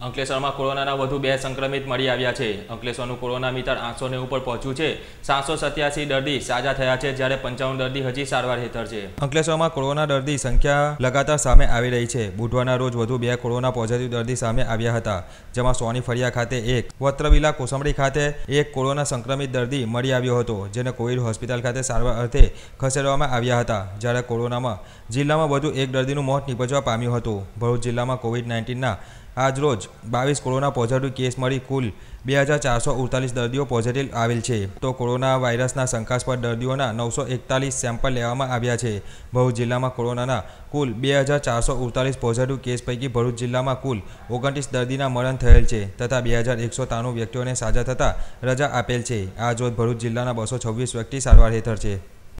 અંકલેશ્વરમાં કોરોનાના વધુ બે સંક્રમિત મળી આવ્યા છે અંકલેશ્વરનું કોરોના મીટર આઠસો નેવું પર પહોંચ્યું છે સાતસો સત્યાસી દર્દી સાજા થયા છે જ્યારે પંચાવન દર્દી હજી સારવાર હેઠળ છે અંકલેશ્વરમાં કોરોના દર્દી સંખ્યા લગાતાર સામે આવી રહી છે બુધવારના રોજ વધુ બે કોરોના પોઝિટિવ દર્દી સામે આવ્યા હતા જેમાં સોની ફળિયા ખાતે એક વત્રવિલા કોસંબડી ખાતે એક કોરોના સંક્રમિત દર્દી મળી આવ્યો હતો જેને કોવિડ હોસ્પિટલ ખાતે સારવાર અર્થે ખસેડવામાં આવ્યા હતા જ્યારે કોરોનામાં જિલ્લામાં વધુ એક દર્દીનું મોત નીપજવા પામ્યું હતું ભરૂચ જિલ્લામાં કોવિડ નાઇન્ટીનના આજરોજ બાવીસ કોરોના પોઝિટિવ કેસ મળી કુલ બે હજાર ચારસો ઉડતાલીસ દર્દીઓ પોઝિટિવ આવેલ છે તો કોરોના વાયરસના શંકાસ્પદ દર્દીઓના નવસો એકતાલીસ સેમ્પલ લેવામાં આવ્યા છે ભરૂચ જિલ્લામાં કોરોનાના કુલ બે હજાર ચારસો ઉડતાલીસ પોઝિટિવ કેસ પૈકી ભરૂચ જિલ્લામાં કુલ ઓગણત્રીસ દર્દીના મરણ થયેલ છે તથા બે હજાર એકસો ત્રાણું વ્યક્તિઓને સાજા થતાં રજા આપેલ છે આજરોજ ભરૂચ જિલ્લાના બસો છવ્વીસ વ્યક્તિ સારવાર હેઠળ છે